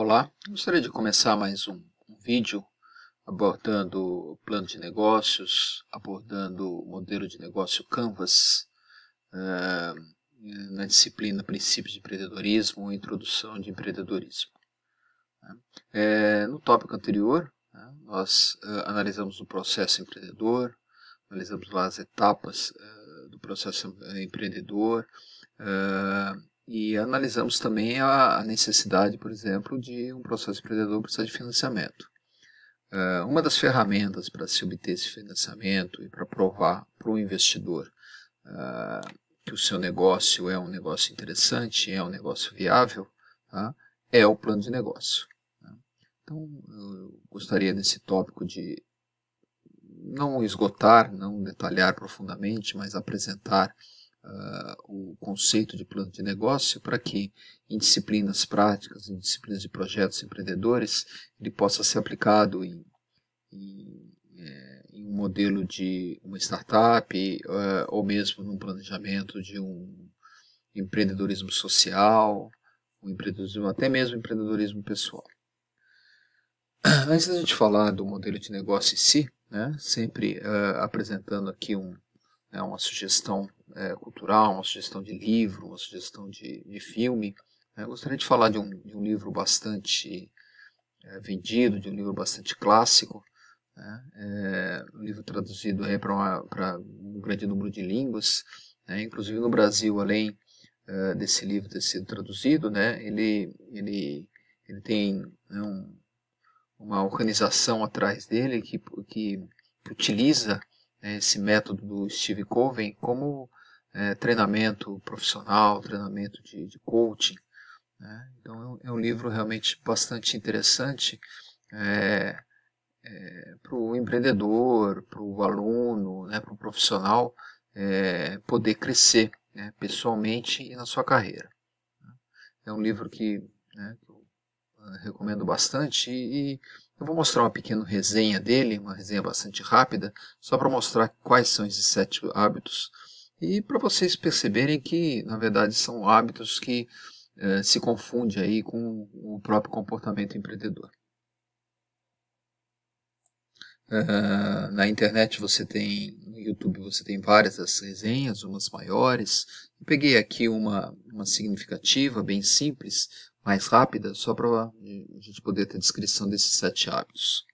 Olá, gostaria de começar mais um, um, vídeo abordando plano de negócios, abordando o modelo de negócio Canvas, uh, na disciplina Princípios de Empreendedorismo e Introdução de Empreendedorismo. É, no tópico anterior, né, nós uh, analisamos o processo empreendedor, analisamos lá as etapas uh, do processo empreendedor, Uh, e analisamos também a necessidade, por exemplo, de um processo empreendedor precisar de financiamento. Ah, uma das ferramentas para se obter esse financiamento e para provar para o investidor ah, que o seu negócio é um negócio interessante, é um negócio viável, tá, é o plano de negócio. Né. Então, eu gostaria nesse tópico de não esgotar, não detalhar profundamente, mas apresentar uh, o conceito de plano de negócio para que em disciplinas práticas, em disciplinas de projetos empreendedores, ele possa ser aplicado em, em, é, em um modelo de uma startup uh, ou mesmo num planejamento de um empreendedorismo social, um empreendedorismo, até mesmo empreendedorismo pessoal. Ah, antes da gente falar do modelo de negócio em si, né, sempre uh, apresentando aqui um, né, uma sugestão é, cultural, uma sugestão de livro, uma sugestão de, de filme. É, gostaria de falar de um, de um livro bastante é, vendido, de um livro bastante clássico, né? É, um livro traduzido para um grande número de línguas, né? inclusive no Brasil, além é, desse livro ter sido traduzido, né? ele, ele, ele tem né, um, uma organização atrás dele que, que, que utiliza né, esse método do Steve Coven como é, treinamento profissional, treinamento de, de coaching. Né? Então é um, é livro realmente bastante interessante é, é, para o empreendedor, para o aluno, né, para o profissional é, poder crescer né, pessoalmente e na sua carreira. Né? É um livro que, né? que eu ah, recomendo bastante e eu vou mostrar uma pequena resenha dele, uma resenha bastante rápida, só para mostrar quais são esses sete hábitos e para vocês perceberem que, na verdade, são hábitos que eh, se confundem aí com o próprio comportamento empreendedor. Uh, na internet você tem, no YouTube você tem várias das resenhas, umas maiores. Eu peguei aqui uma, uma significativa, bem simples, mais rápida, só para a gente poder ter descrição desses sete hábitos.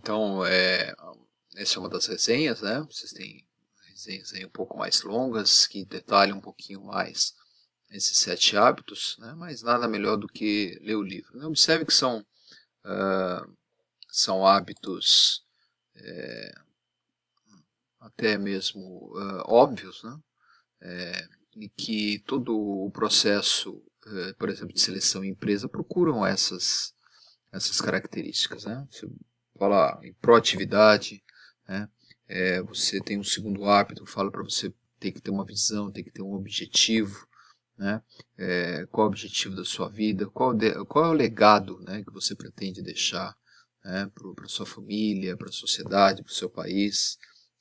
Então, é, essa é uma das resenhas, né? Vocês têm resenhas aí um pouco mais longas, que detalham um pouquinho mais esses sete hábitos, né? mas nada melhor do que ler o livro. Né? Observe que são, uh, são hábitos é, até mesmo uh, óbvios, né? É, e que todo o processo, uh, por exemplo, de seleção em empresa procuram essas, essas características. Né? Se fala em proatividade, né? É, você tem um segundo hábito, fala para você ter que ter uma visão, ter que ter um objetivo, né? É, qual é o objetivo da sua vida, qual, de, qual é o legado né, que você pretende deixar né, para sua família, para a sociedade, para o seu país.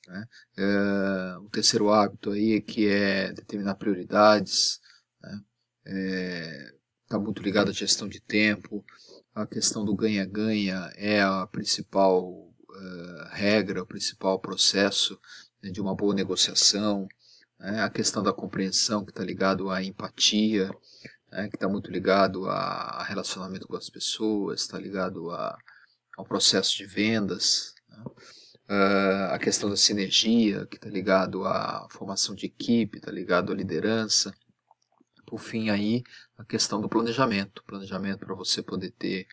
Né? É, o terceiro hábito aí é que é determinar prioridades, né? é, está muito ligado à gestão de tempo, a questão do ganha-ganha é a principal uh, regra, o principal processo né, de uma boa negociação, né, a questão da compreensão que está ligado à empatia, né, que está muito ligado a, relacionamento com as pessoas, está ligado a, ao processo de vendas, uh, a questão da sinergia que está ligado à formação de equipe, está ligado à liderança por fim aí a questão do planejamento, planejamento para você poder ter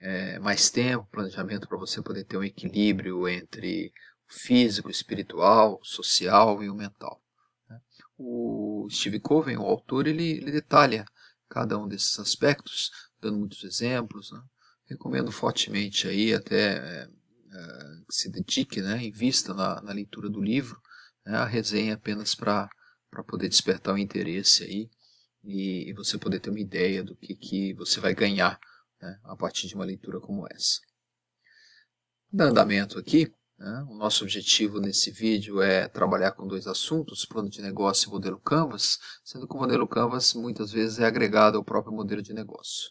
é, mais tempo, planejamento para você poder ter um equilíbrio entre o físico, espiritual, social e o mental. Né? O Steve Coven, o autor, ele, ele, detalha cada um desses aspectos, dando muitos exemplos. Né? Recomendo fortemente aí até é, é, se dedique, né, invista na, na leitura do livro. Né? A resenha é apenas para para poder despertar o interesse aí e, você poder ter uma ideia do que, que você vai ganhar né, a partir de uma leitura como essa. Dando andamento aqui, né, o nosso objetivo nesse vídeo é trabalhar com dois assuntos, plano de negócio e modelo Canvas, sendo que o modelo Canvas muitas vezes é agregado ao próprio modelo de negócio,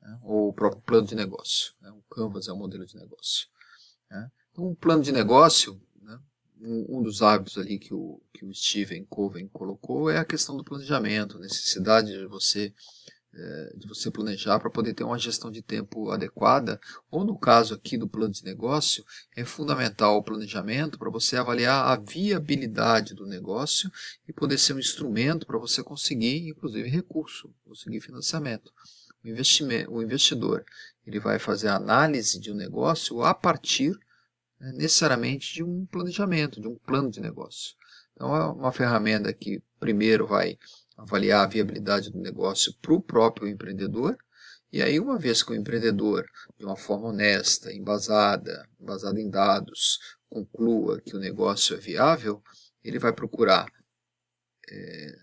né, ou o próprio plano de negócio. Né, o Canvas é o modelo de negócio. Né. Então, um plano de negócio um, um dos hábitos ali que o, que o Steven Coven colocou é a questão do planejamento, necessidade de você é, de você planejar para poder ter uma gestão de tempo adequada, ou no caso aqui do plano de negócio, é fundamental o planejamento para você avaliar a viabilidade do negócio e poder ser um instrumento para você conseguir, inclusive, recurso, conseguir financiamento. O, investimento, o investidor ele vai fazer a análise de um negócio a partir né, necessariamente de um planejamento, de um plano de negócio. Então, é uma ferramenta que primeiro vai avaliar a viabilidade do negócio para o próprio empreendedor, e aí, uma vez que o empreendedor, de uma forma honesta, embasada, embasada em dados, conclua que o negócio é viável, ele vai procurar é,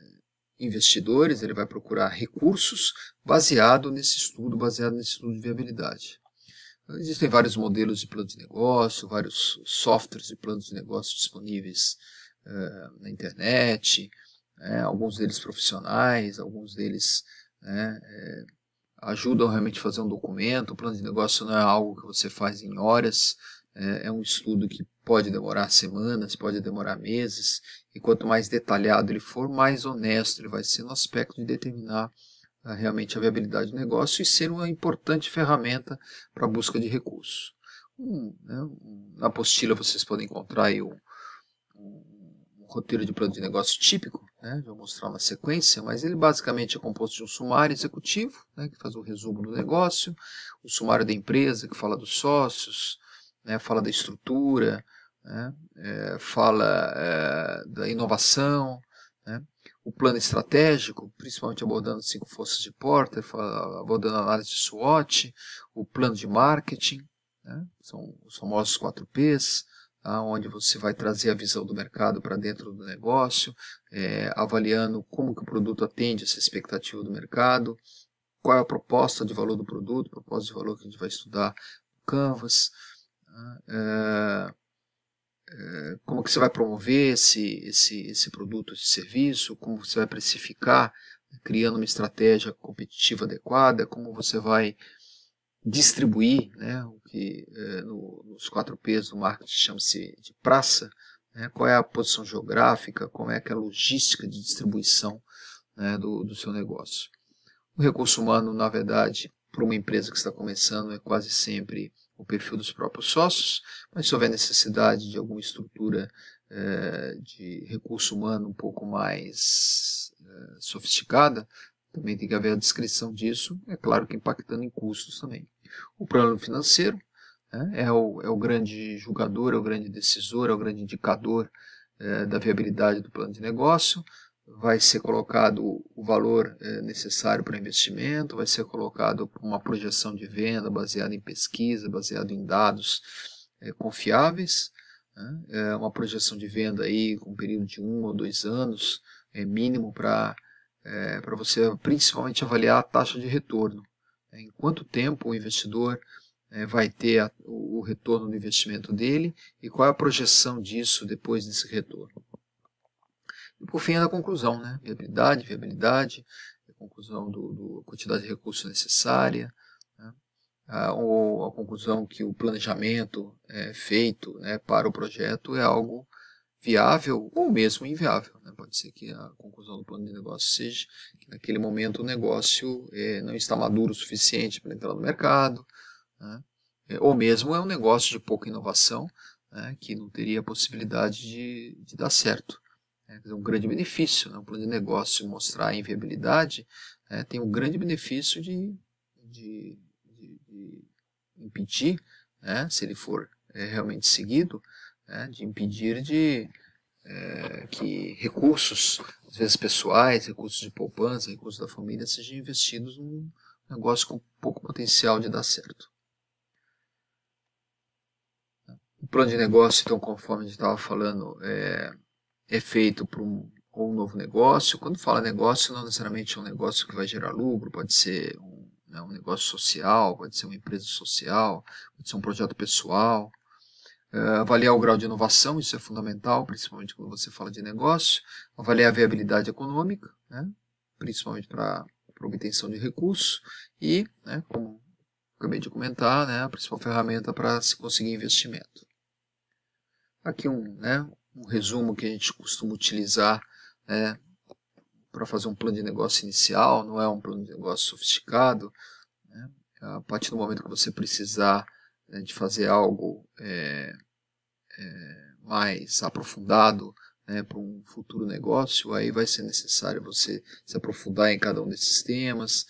investidores, ele vai procurar recursos baseado nesse estudo, baseado nesse estudo de viabilidade. Existem vários modelos de plano de negócio, vários softwares de plano de negócio disponíveis uh, na internet, né? alguns deles profissionais, alguns deles né, é, ajudam realmente a fazer um documento. O plano de negócio não é algo que você faz em horas, é, é um estudo que pode demorar semanas, pode demorar meses, e quanto mais detalhado ele for, mais honesto ele vai ser no aspecto de determinar realmente a viabilidade do negócio e ser uma importante ferramenta para a busca de recursos. Um, né, na apostila vocês podem encontrar aí um, um roteiro de plano de negócio típico, né, vou mostrar uma sequência, mas ele basicamente é composto de um sumário executivo, né, que faz um resumo do negócio, o sumário da empresa, que fala dos sócios, né, fala da estrutura, né, é, fala é, da inovação, o plano estratégico, principalmente abordando cinco forças de Porter, abordando a análise de SWOT, o plano de marketing, né? são os famosos 4 Ps, tá? onde você vai trazer a visão do mercado para dentro do negócio, é, avaliando como que o produto atende essa expectativa do mercado, qual é a proposta de valor do produto, proposta de valor que a gente vai estudar no Canvas, né? é, como que você vai promover esse, esse, esse produto, esse serviço, como você vai precificar, criando uma estratégia competitiva adequada, como você vai distribuir, né, o que é, no, nos quatro P's do marketing chama-se de praça, né, qual é a posição geográfica, como é que é a logística de distribuição né, do, do seu negócio. O recurso humano, na verdade, para uma empresa que está começando, é quase sempre o perfil dos próprios sócios, mas se houver necessidade de alguma estrutura eh, de recurso humano um pouco mais eh, sofisticada, também tem que haver a descrição disso, é claro que impactando em custos também. O plano financeiro né, é, o, é o grande julgador, é o grande decisor, é o grande indicador eh, da viabilidade do plano de negócio, vai ser colocado o valor eh, necessário para o investimento, vai ser colocado uma projeção de venda baseada em pesquisa, baseada em dados eh, confiáveis, né? é uma projeção de venda aí com um período de um ou dois anos é mínimo para eh, para você principalmente avaliar a taxa de retorno. Né? Em quanto tempo o investidor vai ter o retorno do investimento dele e qual é a projeção disso depois desse retorno. E por fim, é a conclusão, né? Viabilidade, viabilidade, a conclusão da quantidade de recursos necessária, né? ou a conclusão que o planejamento é feito né, para o projeto é algo viável ou mesmo inviável. Né? Pode ser que a conclusão do plano de negócio seja que naquele momento o negócio é, não está maduro o suficiente para entrar no mercado, né? é, ou mesmo é um negócio de pouca inovação né? que não teria a possibilidade de, de dar certo. É um grande benefício, né? um plano de negócio mostrar a inviabilidade é, tem um grande benefício de, de, de, de impedir, né? se ele for é, realmente seguido, né? de impedir de é, que recursos, às vezes pessoais, recursos de poupança, recursos da família, sejam investidos num negócio com pouco potencial de dar certo. O plano de negócio, então, conforme a gente estava falando, é, é feito para um, um, novo negócio. Quando fala negócio, não necessariamente é um negócio que vai gerar lucro, pode ser um, né, um negócio social, pode ser uma empresa social, pode ser um projeto pessoal. Uh, avaliar o grau de inovação, isso é fundamental, principalmente quando você fala de negócio. Avaliar a viabilidade econômica, né, principalmente para obtenção de recursos. E, né, como acabei de comentar, né, a principal ferramenta para se conseguir investimento. Aqui um, né, um resumo que a gente costuma utilizar né, para fazer um plano de negócio inicial, não é um plano de negócio sofisticado. Né? A partir do momento que você precisar né, de fazer algo é, é, mais aprofundado né, para um futuro negócio, aí vai ser necessário você se aprofundar em cada um desses temas.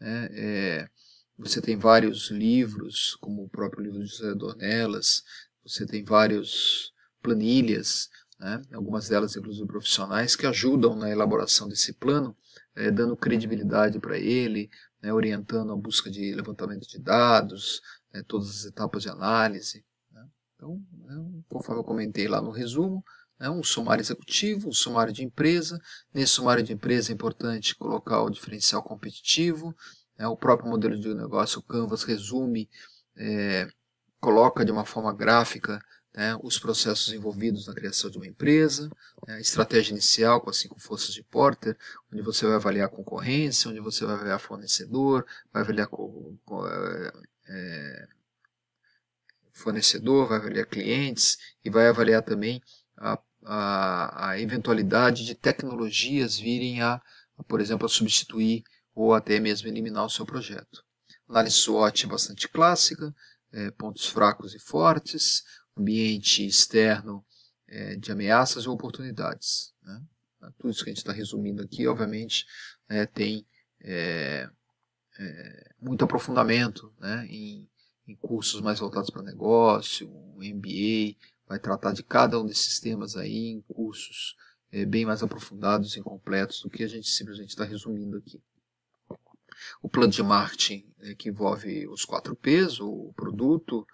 Né. É, você tem vários livros, como o próprio livro de José Dornelas, você tem vários planilhas, né, algumas delas inclusive profissionais, que ajudam na elaboração desse plano, é, dando credibilidade para ele, né, orientando a busca de levantamento de dados, né, todas as etapas de análise. Né. Então, né, conforme eu comentei lá no resumo, né, um sumário executivo, um sumário de empresa. Nesse sumário de empresa é importante colocar o diferencial competitivo. o próprio modelo de negócio, o Canvas, resume, é, coloca de uma forma gráfica né, os processos envolvidos na criação de uma empresa, né, a estratégia inicial com as cinco forças de Porter, onde você vai avaliar a concorrência, onde você vai avaliar fornecedor, vai avaliar co, co, é, é fornecedor, vai avaliar clientes e vai avaliar também a, a, a eventualidade de tecnologias virem a, a, por exemplo, a substituir ou até mesmo eliminar o seu projeto. Análise SWOT é bastante clássica, é, pontos fracos e fortes, ambiente externo é, de ameaças ou oportunidades. Né? Tá? Tudo isso que a gente está resumindo aqui, obviamente, né, tem é, é, muito aprofundamento né, em, em cursos mais voltados para negócio, o MBA vai tratar de cada um desses temas aí em cursos é, bem mais aprofundados e completos do que a gente simplesmente está resumindo aqui. O plano de marketing né, que envolve os quatro P's, o produto,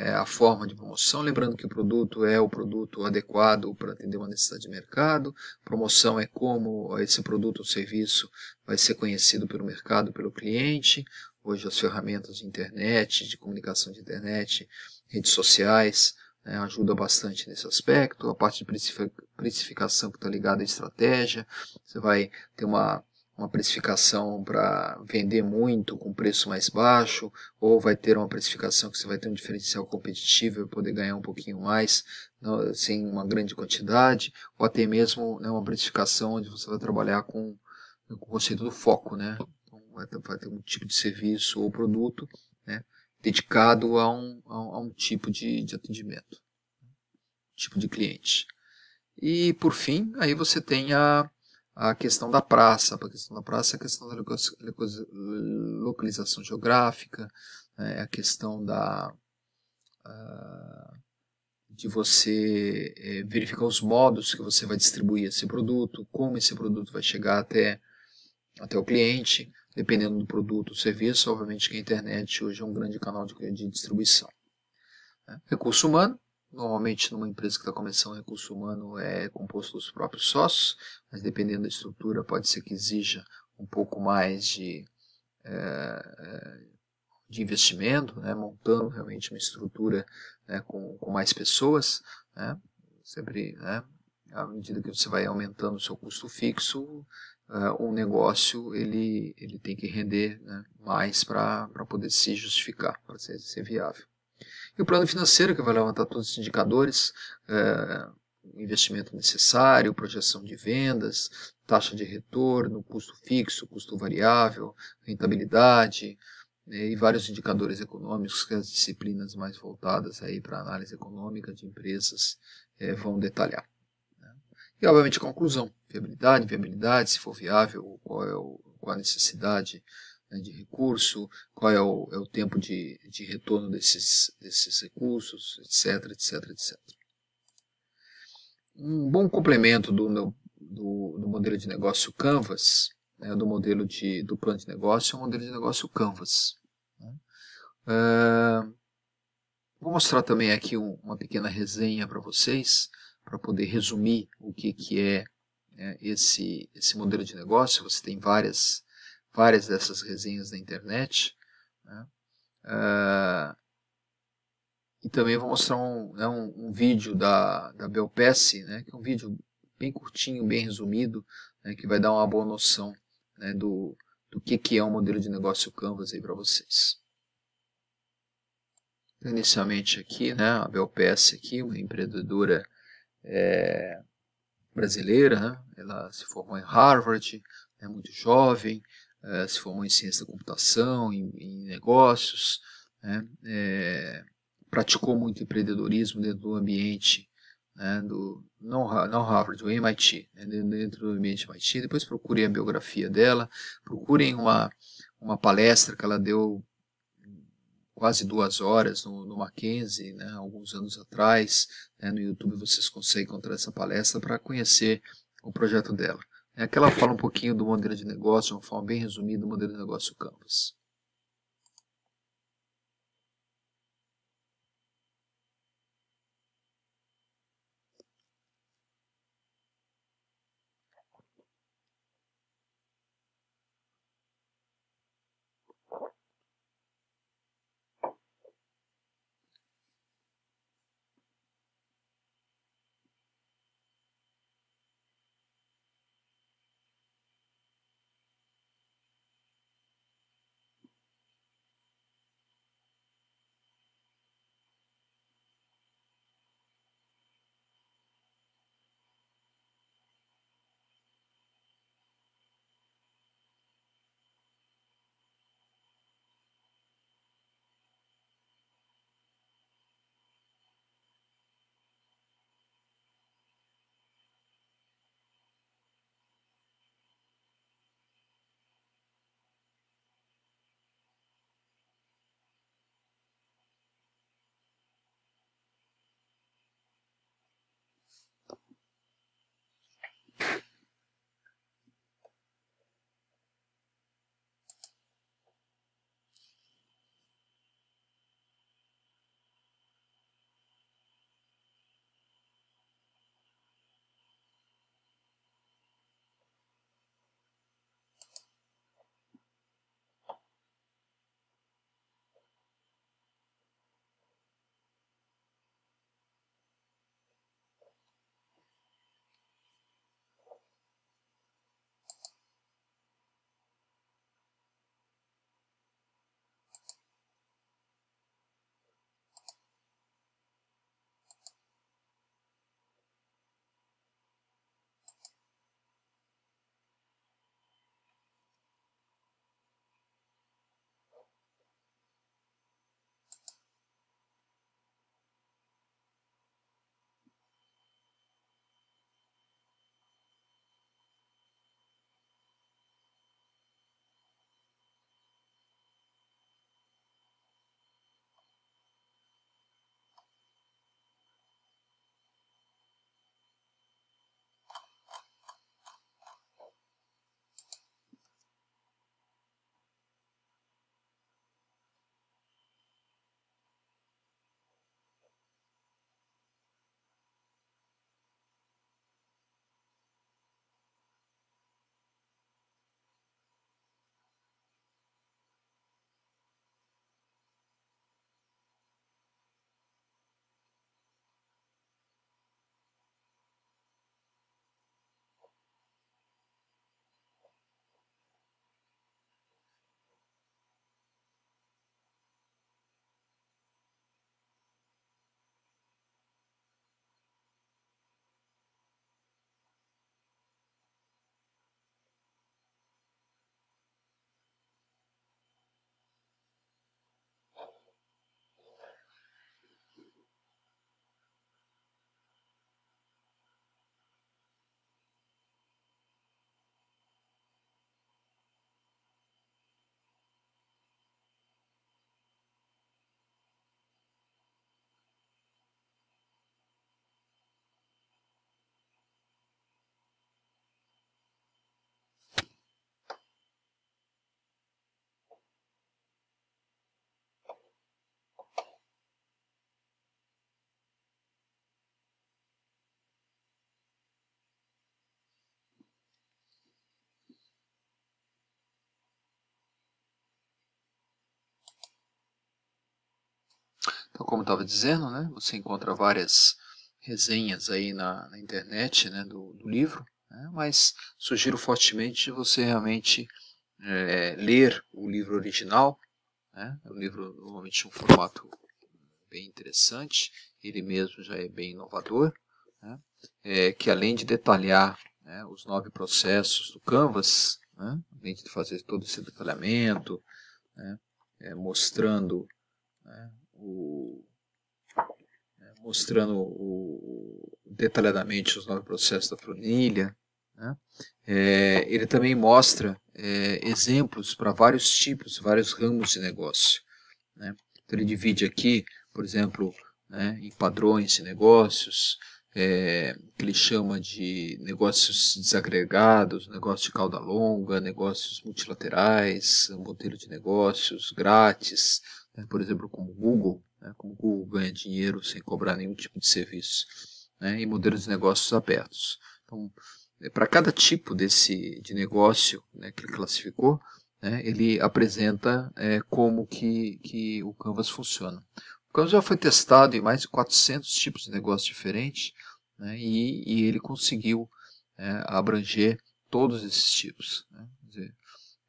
é, a forma de promoção. Lembrando que o produto é o produto adequado para atender uma necessidade de mercado. Promoção é como esse produto ou serviço vai ser conhecido pelo mercado, pelo cliente. Hoje as ferramentas de internet, de comunicação de internet, redes sociais, é, né, ajuda bastante nesse aspecto. A parte de precificação que está ligada à estratégia, você vai ter uma uma precificação para vender muito com preço mais baixo, ou vai ter uma precificação que você vai ter um diferencial competitivo e poder ganhar um pouquinho mais não, sem uma grande quantidade, ou até mesmo né, uma precificação onde você vai trabalhar com, com o conceito do foco, né? Então, vai, ter, vai, ter, um tipo de serviço ou produto né, dedicado a um, a um, a um tipo de, de atendimento, tipo de cliente. E por fim, aí você tem a a questão da praça, a questão da praça a questão da localização geográfica, é a questão da ah, de você eh, verificar os modos que você vai distribuir esse produto, como esse produto vai chegar até, até o cliente, dependendo do produto ou serviço, obviamente que a internet hoje é um grande canal de, de distribuição. Né. Recurso humano, Normalmente, numa empresa que está começando, o recurso humano é composto dos próprios sócios, mas dependendo da estrutura, pode ser que exija um pouco mais de, é, de investimento, né, montando realmente uma estrutura né, com, com, mais pessoas. Né, sempre, né, à medida que você vai aumentando o seu custo fixo, eh, o um negócio ele, ele tem que render né, mais para poder se justificar, para ser, ser viável. E o plano financeiro, que vai levantar todos os indicadores, é, investimento necessário, projeção de vendas, taxa de retorno, custo fixo, custo variável, rentabilidade né, e vários indicadores econômicos que as disciplinas mais voltadas aí para análise econômica de empresas é, vão detalhar. Né. E obviamente a conclusão, viabilidade, viabilidade, se for viável, qual é o, qual a necessidade né, de recurso, qual é o, é o tempo de, de retorno desses, desses recursos, etc, etc, etc. Um bom complemento do, meu, do, do modelo de negócio Canvas, né, do modelo de, do plano de negócio, é o modelo de negócio Canvas. Né? Uh, vou mostrar também aqui um, uma pequena resenha para vocês, para poder resumir o que, que é, é esse, esse modelo de negócio. Você tem várias várias dessas resenhas na internet. Né? Uh, e também vou mostrar um, né, um, um vídeo da, da Belpesse, né, que é um vídeo bem curtinho, bem resumido, né, que vai dar uma boa noção né, do, do que, que é um modelo de negócio Canvas para vocês. Inicialmente aqui, né, a Belpesse aqui, uma empreendedora é, brasileira, né, ela se formou em Harvard, é muito jovem, é, se formou em ciência da computação, em, em negócios, né, é, praticou muito empreendedorismo dentro do ambiente, né, do, não, não Harvard, do MIT, né, dentro do ambiente MIT. Depois procurem a biografia dela, procurem uma, uma palestra que ela deu quase duas horas no, no Mackenzie, né, alguns anos atrás. Né, no YouTube vocês conseguem encontrar essa palestra para conhecer o projeto dela. É aquela fala um pouquinho do modelo de negócio, uma forma bem resumida, do modelo de negócio Canvas. Então, como estava dizendo, né, você encontra várias resenhas aí na, na internet né, do, do livro, né, mas sugiro fortemente você realmente é, ler o livro original. Né, é um livro, normalmente, um formato bem interessante, ele mesmo já é bem inovador, né, é, que além de detalhar né, os nove processos do Canvas, né, além de fazer todo esse detalhamento, né, é, mostrando né, o, né, mostrando o, detalhadamente os nove processos da planilha. Né? É, ele também mostra é, exemplos para vários tipos, vários ramos de negócio. Né? Então, ele divide aqui, por exemplo, né, em padrões de negócios, é, que ele chama de negócios desagregados, negócio de cauda longa, negócios multilaterais, modelo de negócios grátis, né, por exemplo, como o Google, né, como o Google ganha dinheiro sem cobrar nenhum tipo de serviço, né, e modelos de negócios abertos. Então, eh, para cada tipo desse de negócio né, que ele classificou, né, ele apresenta é, como que, que o Canvas funciona. O Canvas já foi testado em mais de 400 tipos de negócios diferentes né, e, e, ele conseguiu é, abranger todos esses tipos. Né, dizer,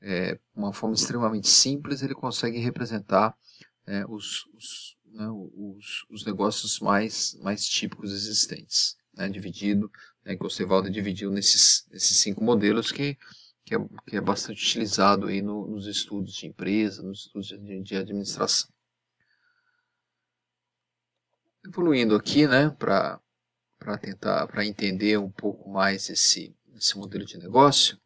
é, uma forma extremamente simples, ele consegue representar é, os, os, né, os, os, negócios mais, mais típicos existentes. Né, dividido, né, que o Sevaldo dividiu nesses, nesses cinco modelos que, que, é, que é bastante utilizado aí no, nos estudos de empresa, nos estudos de, de administração. Evoluindo aqui, né, para para tentar para entender um pouco mais esse, esse modelo de negócio.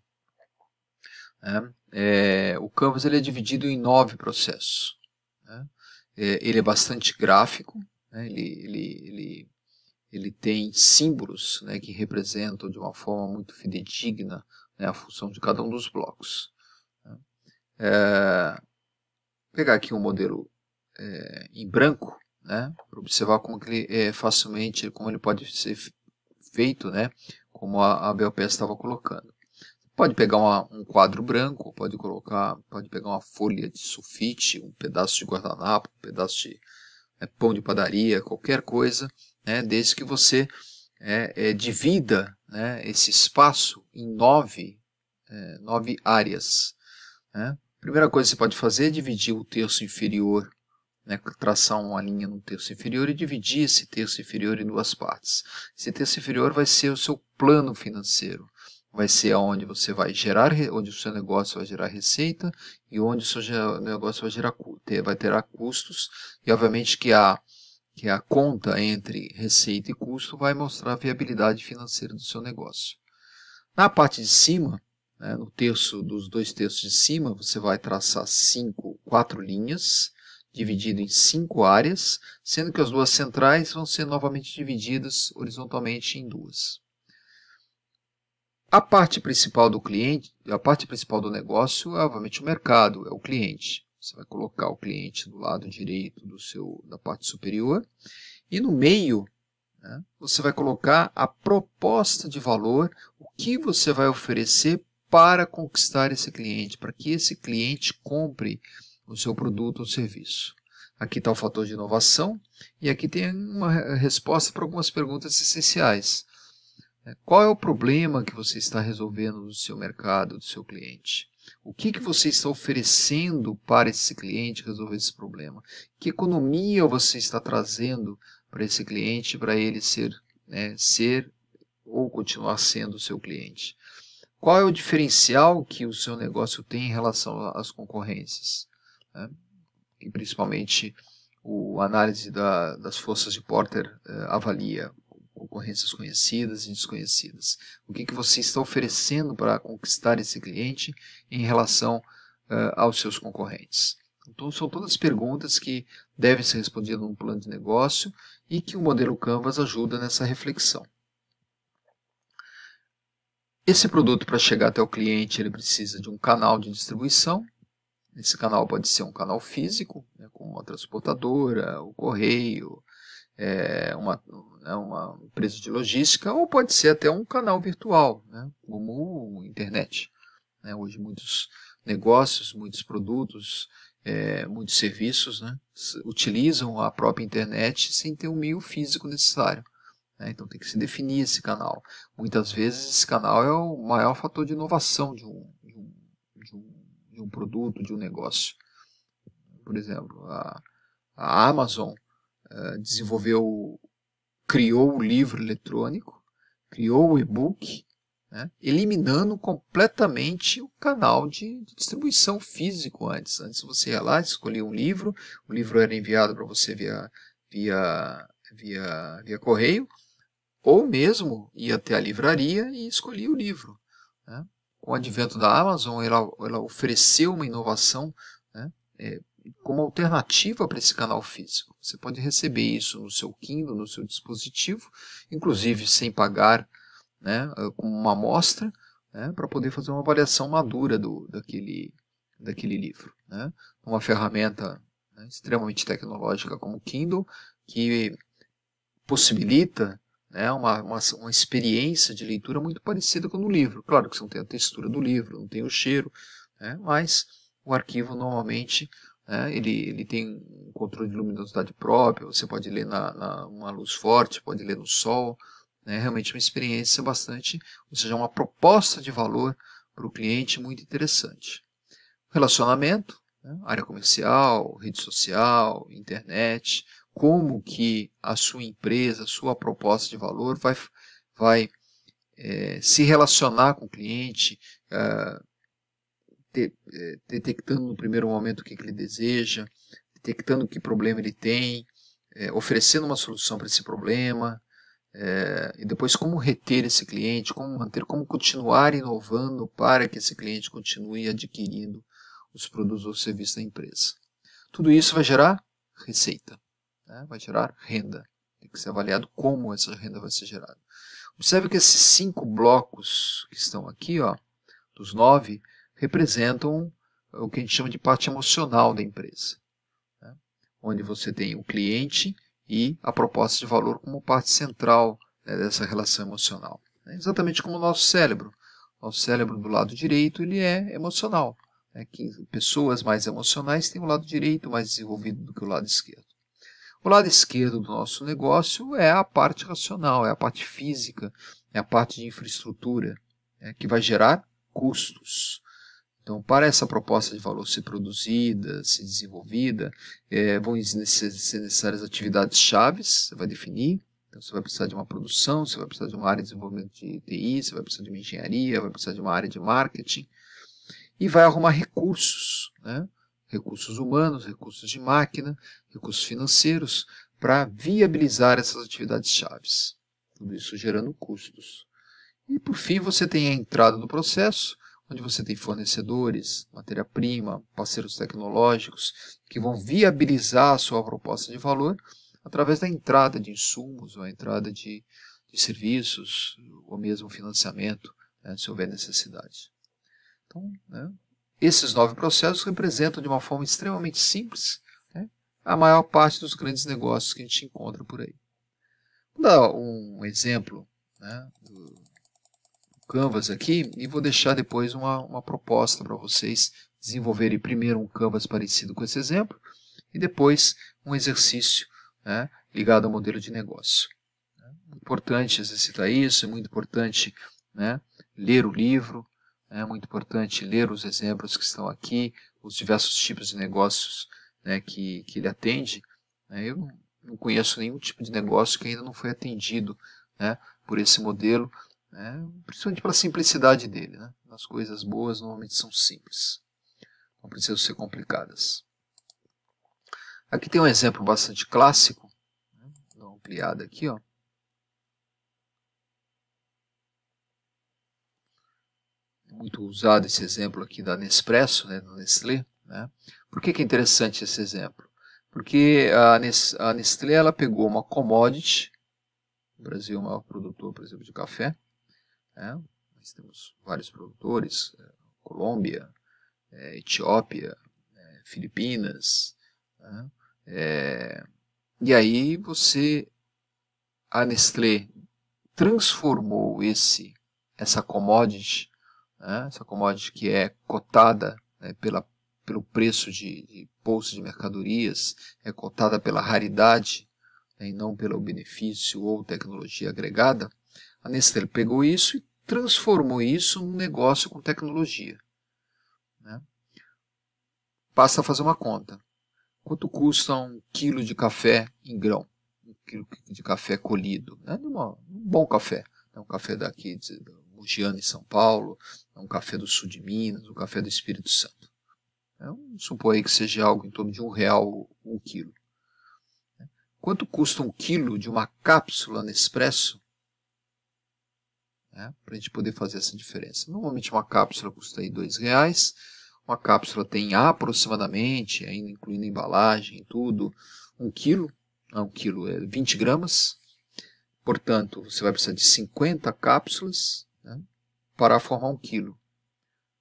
Né? é, o Canvas ele é dividido em nove processos. Né? É, ele é bastante gráfico, né? ele, ele, ele, ele, tem símbolos né, que representam de uma forma muito fidedigna né, a função de cada um dos blocos. Né? É, pegar aqui um modelo é, em branco, né, para observar como ele é facilmente, como ele pode ser feito, né, como a, a estava colocando. Pode pegar uma, um quadro branco, pode colocar, pode pegar uma folha de sulfite, um pedaço de guardanapo, um pedaço de é, pão de padaria, qualquer coisa, né, desde que você é, é, divida né, esse espaço em nove, é, nove áreas. Né. Primeira coisa que você pode fazer é dividir o terço inferior, né, traçar uma linha no terço inferior e dividir esse terço inferior em duas partes. Esse terço inferior vai ser o seu plano financeiro vai ser onde você vai gerar, onde o seu negócio vai gerar receita e onde o seu negócio vai gerar vai terá custos e obviamente que a que a conta entre receita e custo vai mostrar a viabilidade financeira do seu negócio. Na parte de cima, né, no terço dos dois terços de cima, você vai traçar cinco, quatro linhas dividido em cinco áreas, sendo que as duas centrais vão ser novamente divididas horizontalmente em duas. A parte principal do cliente, a parte principal do negócio é obviamente o mercado, é o cliente. Você vai colocar o cliente do lado direito do seu, da parte superior e no meio né, você vai colocar a proposta de valor, o que você vai oferecer para conquistar esse cliente, para que esse cliente compre o seu produto ou serviço. Aqui está o fator de inovação e aqui tem uma resposta para algumas perguntas essenciais. É, qual é o problema que você está resolvendo do seu mercado, do seu cliente? O que, que você está oferecendo para esse cliente resolver esse problema? Que economia você está trazendo para esse cliente, para ele ser, né, ser ou continuar sendo seu cliente? Qual é o diferencial que o seu negócio tem em relação às concorrências? Né? E principalmente a análise da, das forças de Porter eh, avalia ocorrências conhecidas e desconhecidas. O que, que você está oferecendo para conquistar esse cliente em relação uh, aos seus concorrentes? Então, são todas perguntas que devem ser respondidas no plano de negócio e que o modelo Canvas ajuda nessa reflexão. Esse produto, para chegar até o cliente, ele precisa de um canal de distribuição. Esse canal pode ser um canal físico, né, com a transportadora, o correio, é, uma, né, uma empresa de logística, ou pode ser até um canal virtual, né, como a internet. Né, hoje muitos negócios, muitos produtos, é, muitos serviços né, utilizam a própria internet sem ter o um meio físico necessário. Né, então tem que se definir esse canal. Muitas vezes esse canal é o maior fator de inovação de um, de um, de um, de um produto, de um negócio. Por exemplo, a, a Amazon eh, desenvolveu criou o livro eletrônico, criou o e-book, né, eliminando completamente o canal de, distribuição físico antes. Antes você ia lá, escolhia um livro, o livro era enviado para você via, via, via, via correio, ou mesmo ia até a livraria e escolhia o livro. Né. Com o advento da Amazon, ela, ela ofereceu uma inovação né, é, como alternativa para esse canal físico. Você pode receber isso no seu Kindle, no seu dispositivo, inclusive sem pagar né, ah, como uma amostra, né, para poder fazer uma avaliação madura do, daquele, daquele livro. Né? Uma ferramenta né, extremamente tecnológica como o Kindle, que possibilita né, uma, uma, uma, experiência de leitura muito parecida com o do livro. Claro que você não tem a textura do livro, não tem o cheiro, né, mas o arquivo normalmente né? Ele, ele tem um controle de luminosidade próprio, você pode ler na, na uma luz forte, pode ler no sol. Né? Realmente é uma experiência bastante, ou seja, uma proposta de valor para o cliente muito interessante. Relacionamento, né? área comercial, rede social, internet, como que a sua empresa, a sua proposta de valor vai, vai é, se relacionar com o cliente, é, é, detectando no primeiro momento o que, que, ele deseja, detectando que problema ele tem, é, oferecendo uma solução para esse problema, é, e depois como reter esse cliente, como manter, como continuar inovando para que esse cliente continue adquirindo os produtos ou serviços da empresa. Tudo isso vai gerar receita, né? vai gerar renda. Tem que ser avaliado como essa renda vai ser gerada. Observe que esses cinco blocos que estão aqui, ó, dos nove, representam o que a gente chama de parte emocional da empresa, né? onde uhum. você tem o cliente e a proposta de valor como parte central né, dessa relação emocional. É exatamente como o nosso cérebro. Nosso cérebro do uhum. lado direito ele é emocional. Né? pessoas mais emocionais têm o lado direito mais desenvolvido do que o lado esquerdo. O lado esquerdo do nosso negócio é a parte racional, é a parte física, é a parte de infraestrutura, né? que vai gerar custos. Então, para essa proposta de valor ser produzida, ser desenvolvida, é, vão ser necessárias atividades chaves, você vai definir. Então, você vai precisar de uma produção, você vai precisar de uma área de desenvolvimento de TI, você vai precisar de uma engenharia, vai precisar de uma área de marketing. E vai arrumar recursos, né? recursos humanos, recursos de máquina, recursos financeiros, para viabilizar essas atividades chaves. Tudo isso gerando custos. E, por fim, você tem a entrada do processo, onde você tem fornecedores, matéria-prima, parceiros tecnológicos que vão viabilizar a sua proposta de valor através da entrada de insumos ou a entrada de, de serviços ou mesmo financiamento, né, se houver necessidade. Então, né, esses nove processos representam de uma forma extremamente simples né, a maior parte dos grandes negócios que a gente encontra por aí. Vou dar um exemplo né, do, canvas aqui e vou deixar depois uma, uma proposta para vocês desenvolverem primeiro um canvas parecido com esse exemplo e depois um exercício né, ligado ao modelo de negócio. É importante exercitar isso, é muito importante né, ler o livro, né, é muito importante ler os exemplos que estão aqui, os diversos tipos de negócios né, que, que ele atende. Né. Eu não conheço nenhum tipo de negócio que ainda não foi atendido né, por esse modelo, né? principalmente pela simplicidade dele. Né? As coisas boas normalmente são simples, não precisam ser complicadas. Aqui tem um exemplo bastante clássico, né? dá uma ampliada aqui. Ó. É muito usado esse exemplo aqui da Nespresso, né? da Nestlé. Né? Por que, que é interessante esse exemplo? Porque a Nestlé ela pegou uma commodity, o Brasil é o maior produtor, por exemplo, de café, né? Nós temos vários produtores, é, Colômbia, é, Etiópia, é, Filipinas. Né? É, e aí você, a Nestlé transformou esse, essa commodity, né? essa commodity que é cotada né, pela, pelo preço de, de bolsa de mercadorias, é cotada pela raridade né, e não pelo benefício ou tecnologia agregada, a Nestlé pegou isso e transformou isso num negócio com tecnologia. Né? Passa a fazer uma conta. Quanto custa um quilo de café em grão? Um quilo de café colhido. Né? um bom café. É um café daqui de Mugiana, em São Paulo. É um café do sul de Minas. Um café do Espírito Santo. É um, supor aí que seja algo em torno de um real um quilo. Né? Quanto custa um quilo de uma cápsula Nespresso né, para a gente poder fazer essa diferença. Normalmente uma cápsula custa aí R$ 2,00, uma cápsula tem aproximadamente, ainda incluindo embalagem e tudo, 1 um quilo, não, né, 1 um quilo é 20 gramas, portanto você vai precisar de 50 cápsulas né, para formar 1 um quilo.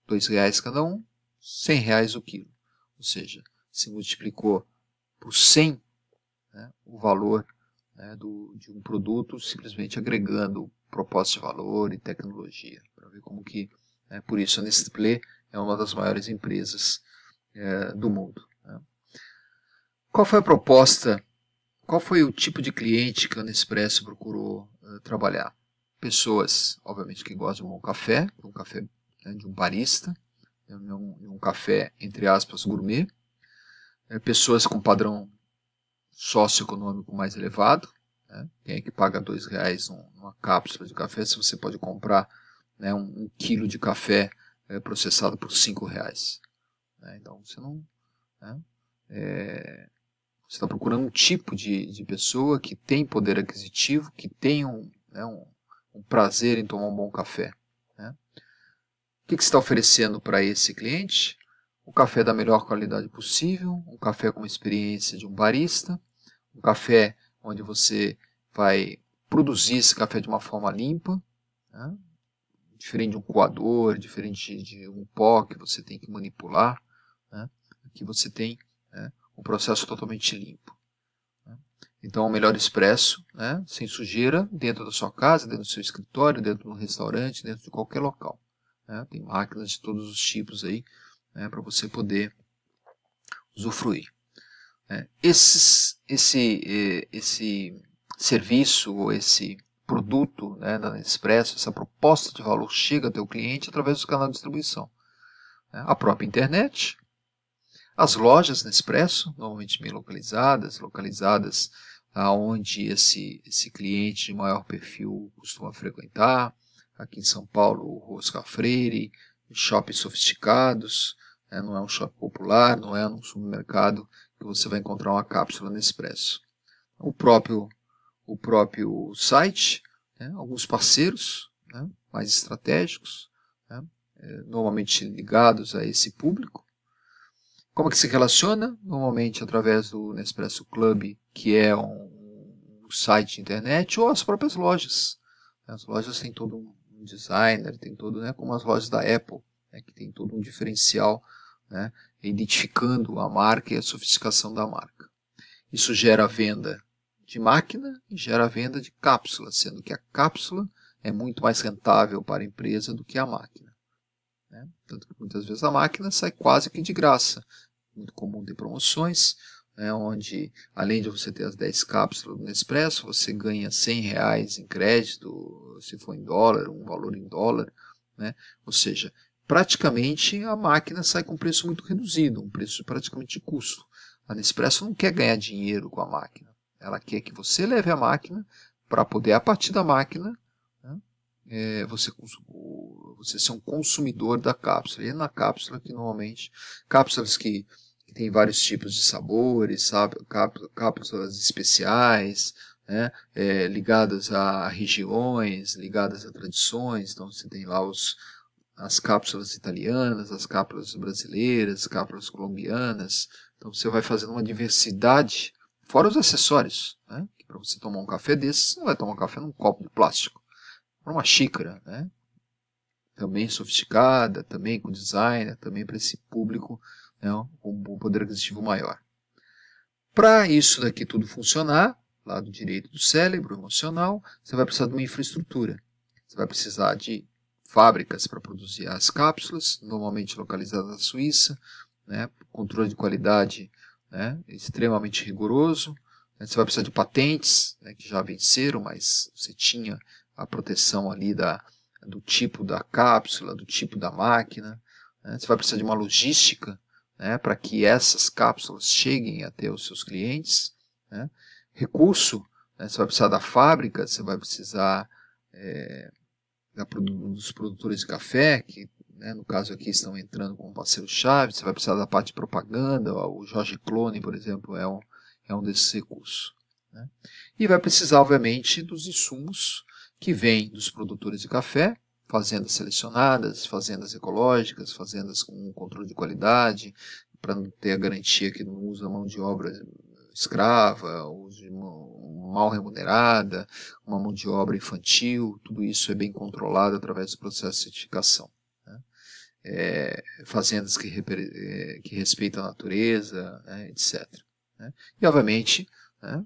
R$ 2,00 cada um, R$ reais o quilo. Ou seja, se multiplicou por 100 né, o valor né, do, de um produto, simplesmente agregando propósito de valor e tecnologia, para ver como que, é, por isso, a Nestlé é uma das maiores empresas é, do mundo. Né? Qual foi a proposta, qual foi o tipo de cliente que a Nespresso procurou eh, trabalhar? Pessoas, obviamente, que gostam de um bom café, um café né, de um barista, né, um, um café, entre aspas, gourmet, né, pessoas com padrão socioeconômico mais elevado, né? Quem é que paga dois reais numa cápsula de café se você pode comprar né, um, um, quilo de café é, processado por cinco reais? Né? Então você não né, é, você está procurando um tipo de, de pessoa que tem poder aquisitivo, que tem um, né, um, um prazer em tomar um bom café. Né? O que, que você está oferecendo para esse cliente? O café da melhor qualidade possível, um café com a experiência de um barista, um café onde você vai produzir esse café de uma forma limpa, né? diferente de um coador, diferente de um pó que você tem que manipular, né? aqui você tem né, um processo totalmente limpo. Né? Então, o melhor expresso, né, sem sujeira, dentro da sua casa, dentro do seu escritório, dentro de um restaurante, dentro de qualquer local. Né? Tem máquinas de todos os tipos aí né, para você poder usufruir. É, esses, esse, eh, esse serviço ou esse produto né, da Nespresso, essa proposta de valor chega ao teu cliente através do canal de distribuição. É, a própria internet, as lojas Nespresso, normalmente bem localizadas, localizadas aonde esse, esse cliente de maior perfil costuma frequentar, aqui em São Paulo, o Oscar Freire, shoppings sofisticados, né? não é um shopping popular, não é um supermercado que você vai encontrar uma cápsula Nespresso O próprio, o próprio site, né, alguns parceiros né, mais estratégicos, né, é, normalmente ligados a esse público. Como é que se relaciona? Normalmente através do Nespresso Club, que é um, site internet, ou as próprias lojas. As lojas têm todo um designer, tem todo, né, como as lojas da Apple, né, que tem todo um diferencial né, identificando a marca e a sofisticação da marca. Isso gera venda de máquina e gera venda de cápsula, sendo que a cápsula é muito mais rentável para a empresa do que a máquina. Né? Tanto que muitas vezes a máquina sai quase que de graça. Muito comum ter promoções, né, onde além de você ter as 10 cápsulas no Expresso, você ganha 100 reais em crédito, se for em dólar, um valor em dólar. Né? Ou seja, praticamente a máquina sai com um preço muito reduzido, um preço praticamente de custo. A Nespresso não quer ganhar dinheiro com a máquina. Ela quer que você leve a máquina para poder, a partir da máquina, né, é, você, você ser um consumidor da cápsula. E é na cápsula que normalmente, cápsulas que, que tem vários tipos de sabores, sabe, cápsulas especiais, né, é, ligadas a regiões, ligadas a tradições. Então você tem lá os, as cápsulas italianas, as cápsulas brasileiras, as cápsulas colombianas. Então você vai fazendo uma diversidade, fora os acessórios. Né? Para você tomar um café desse, você não vai tomar um café num copo de plástico. Para uma xícara, né? também sofisticada, também com design, também para esse público né? com um poder aquisitivo maior. Para isso daqui tudo funcionar, lado direito do cérebro emocional, você vai precisar de uma infraestrutura. Você vai precisar de fábricas para produzir as cápsulas, normalmente localizadas na Suíça, né, controle de qualidade né, extremamente rigoroso. Né? Você vai precisar de patentes, né, que já venceram, mas você tinha a proteção ali da, do tipo da cápsula, do tipo da máquina. Né? Você vai precisar de uma logística né, para que essas cápsulas cheguem até os seus clientes. Né? Recurso, né? você vai precisar da fábrica, você vai precisar é, dos produtores de café, que né, no caso aqui estão entrando como parceiro-chave, você vai precisar da parte de propaganda, o Jorge Clone, por exemplo, é um, é um desses recursos. Né? E vai precisar, obviamente, dos insumos que vêm dos produtores de café, fazendas selecionadas, fazendas ecológicas, fazendas com controle de qualidade, para ter a garantia que não usa mão de obra eh, escrava, de mão, mal remunerada, uma mão de obra infantil, tudo isso é bem controlado através do processo de certificação. Né? É, fazendas que, é, que, respeitam a natureza, né, etc. Né? E, obviamente, né,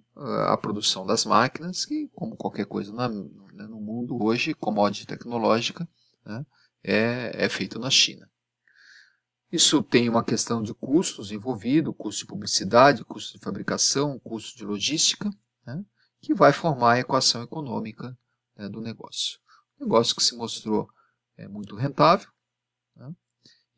a produção das máquinas, que, como qualquer coisa na, né, no mundo hoje, commodity tecnológica, né, é, é feito na China. Isso tem uma questão de custos envolvido, custo de publicidade, custo de fabricação, custo de logística, né? que vai formar a equação econômica né, do negócio. Um negócio que se mostrou é, muito rentável. Né?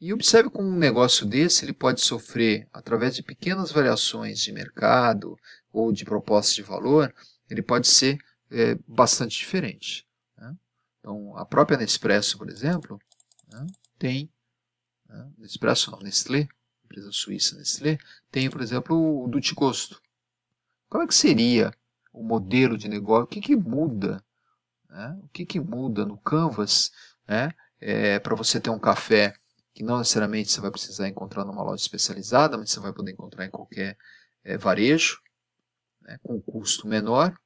E observe como um negócio desse ele pode sofrer, através de pequenas variações de mercado ou de proposta de valor, ele pode ser é, bastante diferente. Né? Então, a própria Nespresso, por exemplo, né, tem, né, Nespresso não, Nestlé, empresa suíça Nestlé, tem, por exemplo, o Duticosto. Como é que seria o modelo de negócio, o que, que muda? Né? O que, que muda no Canvas né? É, para você ter um café que não necessariamente você vai precisar encontrar numa loja especializada, mas você vai poder encontrar em qualquer é, varejo, né? com um custo menor,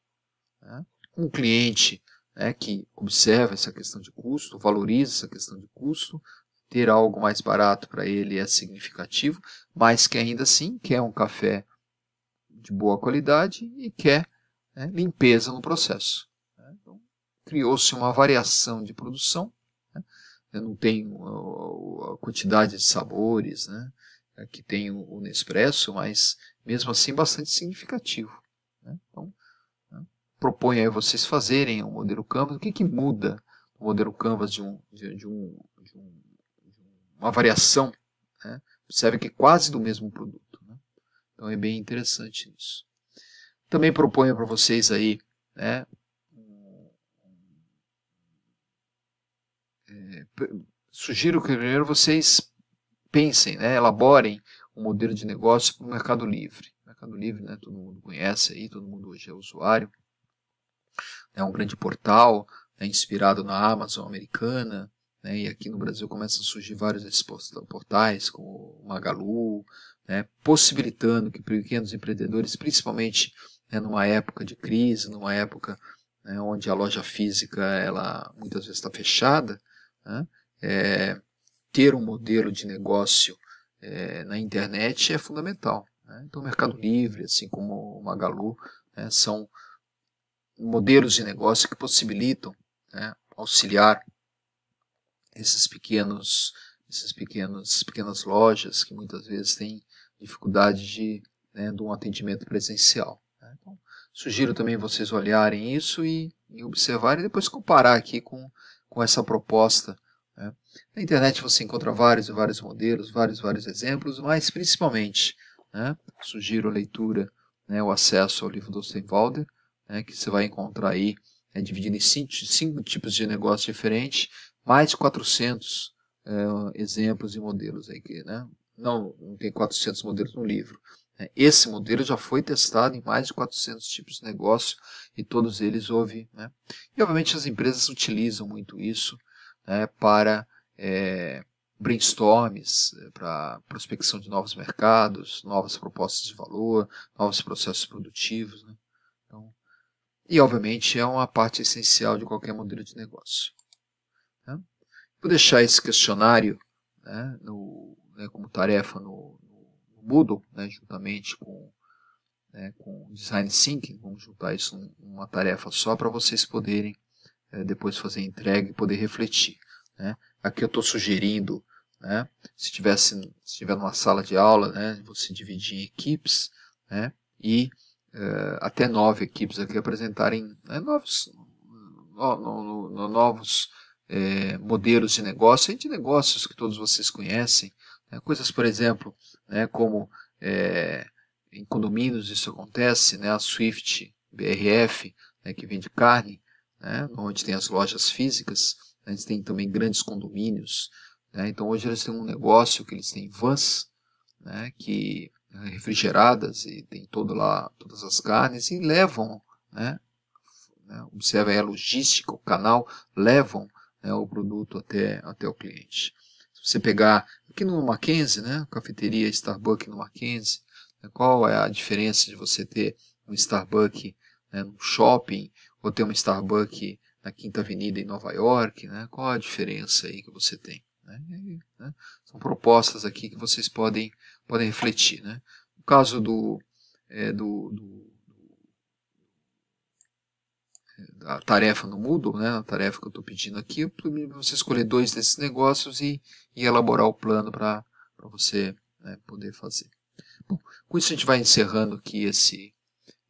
né? um cliente né? que observa essa questão de custo, valoriza essa questão de custo, ter algo mais barato para ele é significativo, mas que ainda assim quer um café de boa qualidade e quer né, limpeza no processo. Né? Então, criou-se uma variação de produção, né? eu não tenho uh, uh, a quantidade de sabores né, é, que tem o Nespresso, mas mesmo assim bastante significativo. Né? Então, né? propõe aí vocês fazerem o um modelo Canvas, o que, que muda o modelo Canvas de, um, de, de, um, de um, uma variação, né? observe que é quase do mesmo produto. Né. Então é bem interessante isso. Também proponho para vocês aí né, é, sugiro que primeiro vocês pensem, né, elaborem um modelo de negócio para o Mercado Livre. Mercado Livre, né, todo mundo conhece aí, todo mundo hoje é usuário. É um grande portal, né, inspirado na Amazon americana, né, e aqui no Brasil começam a surgir vários desses portais, como o Magalu, né, possibilitando que pequenos empreendedores, principalmente né, numa época de crise, numa época né, onde a loja física ela muitas vezes está fechada, né, é, ter um modelo de negócio é, na internet é fundamental. Né? Então, o Mercado uhum. Livre, assim como o Magalu, né, são modelos de negócio que possibilitam né, auxiliar esses pequenos, esses pequenos, pequenas lojas que muitas vezes têm dificuldade de, né, de um atendimento presencial. Sugiro também vocês olharem isso e, e observarem e depois comparar aqui com, com essa proposta. Né? Na internet você encontra vários e vários modelos, vários vários exemplos, mas principalmente né, sugiro a leitura, né, o acesso ao livro do Steinwalder, né, que você vai encontrar aí é dividido em cinco, cinco, tipos de negócio diferentes, mais de 400 é, exemplos e modelos. Aí, né? não, não tem 400 modelos no livro, né? Esse modelo já foi testado em mais de 400 tipos de negócio e todos eles houve. Né? E, obviamente, as empresas utilizam muito isso né, para é, brainstorms, eh, para prospecção de novos mercados, novas propostas de valor, novos processos produtivos. Né? Então, e, obviamente, é uma parte essencial de qualquer modelo de negócio. Né? Vou deixar esse questionário né, no, né, como tarefa no, Moodle, né, juntamente com, né, com Design Thinking, vamos juntar isso numa tarefa só para vocês poderem é, depois fazer a entrega e poder refletir. Né. Aqui eu estou sugerindo, né, se tivesse se tiver numa sala de aula, né, você dividir em equipes né, e é, até nove equipes aqui apresentarem né, novos, no, no, no, novos é, modelos de negócio e de negócios que todos vocês conhecem, né? coisas, por exemplo, né, como é, em condomínios isso acontece, né, a Swift BRF, né, que vende carne, né, onde tem as lojas físicas, né, eles têm também grandes condomínios. Né, então hoje eles têm um negócio que eles têm vans, né, que né, refrigeradas e tem todo lá todas as carnes e levam, né, né observa aí a logística, o canal, levam né, o produto até, até o cliente. Se você pegar aqui no Mackenzie, né? Cafeteria Starbucks no Mackenzie. Né? Qual é a diferença de você ter um Starbucks né, no shopping ou ter um Starbucks na Quinta Avenida em Nova York, né? Qual a diferença aí que você tem? Né? né? São propostas aqui que vocês podem podem refletir, né? No caso do é, do, do a tarefa no Moodle, né, a tarefa que eu estou pedindo aqui, é você escolher dois desses negócios e, e elaborar o plano para você né, poder fazer. Bom, com isso a gente vai encerrando aqui esse,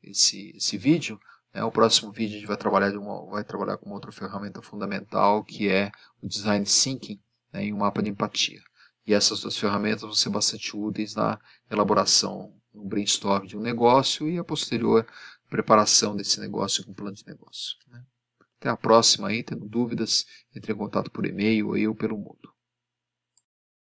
esse, esse vídeo. Né? O próximo vídeo a gente vai trabalhar, uma, vai trabalhar com uma outra ferramenta fundamental, que é o Design Thinking né, e o Mapa de Empatia. E essas duas ferramentas vão ser bastante úteis na elaboração, no brainstorm de um negócio e a posterior preparação desse negócio com plano de negócio. Né? Até a próxima aí, tendo dúvidas, entre em contato por e-mail ou eu pelo mundo.